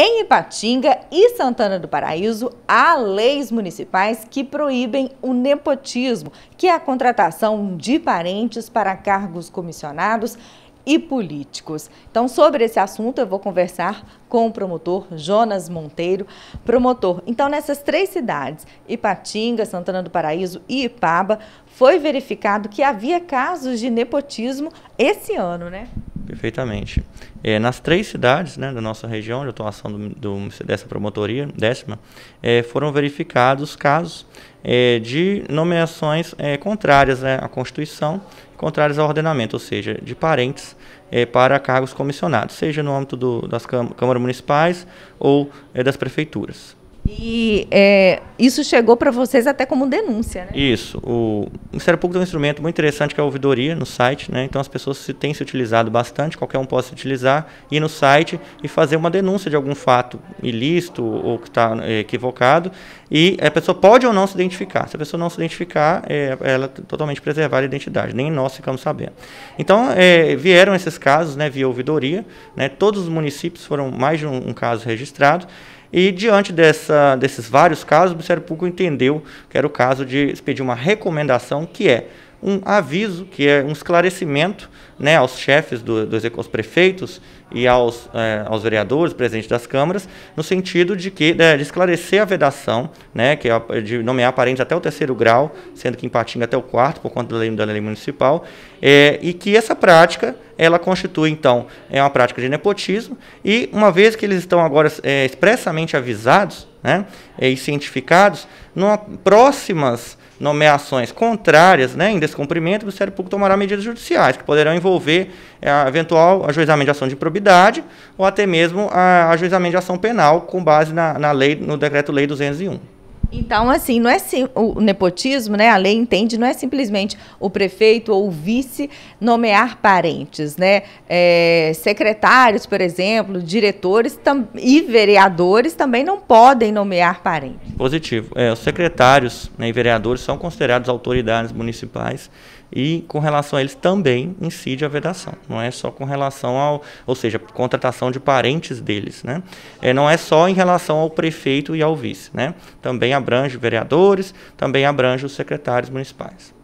Em Ipatinga e Santana do Paraíso, há leis municipais que proíbem o nepotismo, que é a contratação de parentes para cargos comissionados e políticos. Então, sobre esse assunto, eu vou conversar com o promotor Jonas Monteiro. Promotor, então, nessas três cidades, Ipatinga, Santana do Paraíso e Ipaba, foi verificado que havia casos de nepotismo esse ano, né? Perfeitamente. É, nas três cidades né, da nossa região de atuação do, do, dessa promotoria, décima, é, foram verificados casos é, de nomeações é, contrárias né, à Constituição, contrárias ao ordenamento, ou seja, de parentes é, para cargos comissionados, seja no âmbito do, das câmaras municipais ou é, das prefeituras. E é, isso chegou para vocês até como denúncia, né? Isso. O Ministério Público tem um instrumento muito interessante que é a ouvidoria no site, né? Então as pessoas se, têm se utilizado bastante, qualquer um pode se utilizar, ir no site e fazer uma denúncia de algum fato ilícito ou que está é, equivocado. E a pessoa pode ou não se identificar. Se a pessoa não se identificar, é, ela é totalmente preservar a identidade. Nem nós ficamos sabendo. Então é, vieram esses casos, né? Via ouvidoria, né? Todos os municípios foram mais de um, um caso registrado. E diante dessa, desses vários casos, o Ministério Público entendeu que era o caso de expedir uma recomendação que é um aviso, que é um esclarecimento né, aos chefes, do, do aos prefeitos e aos, é, aos vereadores, presidentes das câmaras, no sentido de que de, né, de esclarecer a vedação, né, que é de nomear parentes até o terceiro grau, sendo que em até o quarto, por conta da lei, da lei municipal, é, e que essa prática ela constitui, então, é uma prática de nepotismo, e uma vez que eles estão agora é, expressamente avisados, né, e cientificados, numa, próximas nomeações contrárias né, em descumprimento, o Ministério Público tomará medidas judiciais, que poderão envolver é, eventual ajuizamento de ação de probidade ou até mesmo a, ajuizamento de ação penal com base na, na lei, no decreto-lei 201. Então, assim, não é sim, o nepotismo, né? A lei entende, não é simplesmente o prefeito ou o vice nomear parentes, né? É, secretários, por exemplo, diretores e vereadores também não podem nomear parentes. Positivo. É, os secretários né, e vereadores são considerados autoridades municipais e com relação a eles também incide a vedação. Não é só com relação ao, ou seja, contratação de parentes deles, né? É, não é só em relação ao prefeito e ao vice, né? Também abrange vereadores, também abrange os secretários municipais.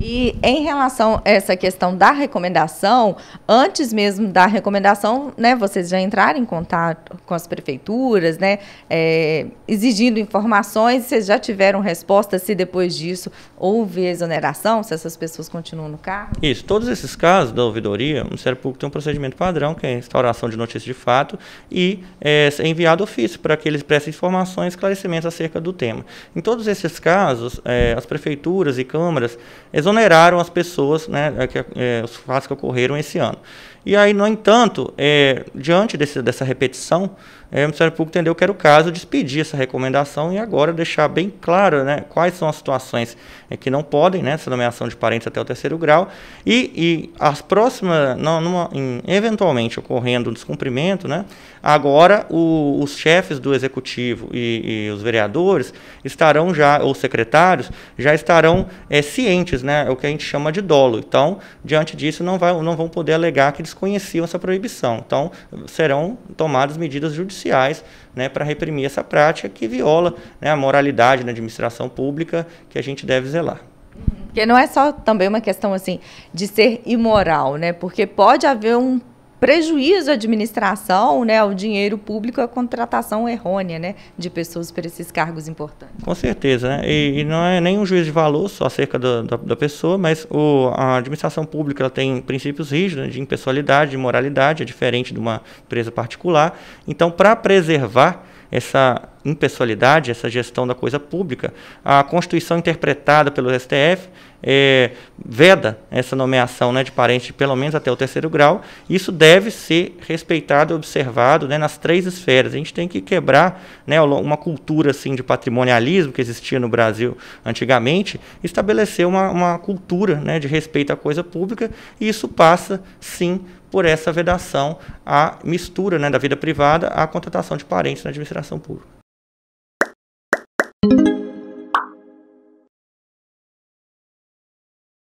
E em relação a essa questão da recomendação, antes mesmo da recomendação, né, vocês já entraram em contato com as prefeituras, né, é, exigindo informações, vocês já tiveram resposta se depois disso houve exoneração, se essas pessoas continuam no cargo? Isso, todos esses casos da ouvidoria, o Ministério Público tem um procedimento padrão, que é a instauração de notícia de fato e eh, é, enviado ofício para que eles prestem informações, esclarecimentos acerca do tema. Em todos esses casos, é, as prefeituras e câmaras exoneram exoneraram as pessoas, né, que, é, os fatos que ocorreram esse ano. E aí, no entanto, é, diante desse, dessa repetição, é, o Ministério Público entendeu que era o caso de expedir essa recomendação e agora deixar bem claro né, quais são as situações é, que não podem, né, essa nomeação de parentes até o terceiro grau, e, e as próximas, não, numa, em, eventualmente ocorrendo um descumprimento, né, agora o, os chefes do executivo e, e, os vereadores estarão já, ou secretários, já estarão é, cientes, né, o que a gente chama de dolo. Então, diante disso, não, vai, não vão poder alegar que desconheciam essa proibição. Então, serão tomadas medidas judiciais né, para reprimir essa prática que viola né, a moralidade na administração pública que a gente deve zelar. Porque não é só também uma questão assim de ser imoral, né? Porque pode haver um prejuízo à administração, né, ao dinheiro público, a contratação errônea né, de pessoas para esses cargos importantes. Com certeza. Né? E, e, não é nem um juízo de valor só acerca da, da, da pessoa, mas o, a administração pública ela tem princípios rígidos né, de impessoalidade, de moralidade, é diferente de uma empresa particular. Então, para preservar essa impessoalidade, essa gestão da coisa pública, a Constituição interpretada pelo STF é, veda essa nomeação né, de parente, pelo menos até o terceiro grau. Isso deve ser respeitado e observado né, nas três esferas. A gente tem que quebrar né, uma cultura assim de patrimonialismo que existia no Brasil antigamente, estabelecer uma, uma cultura né, de respeito à coisa pública, e isso passa, sim, por essa vedação à mistura né, da vida privada à contratação de parentes na administração pública.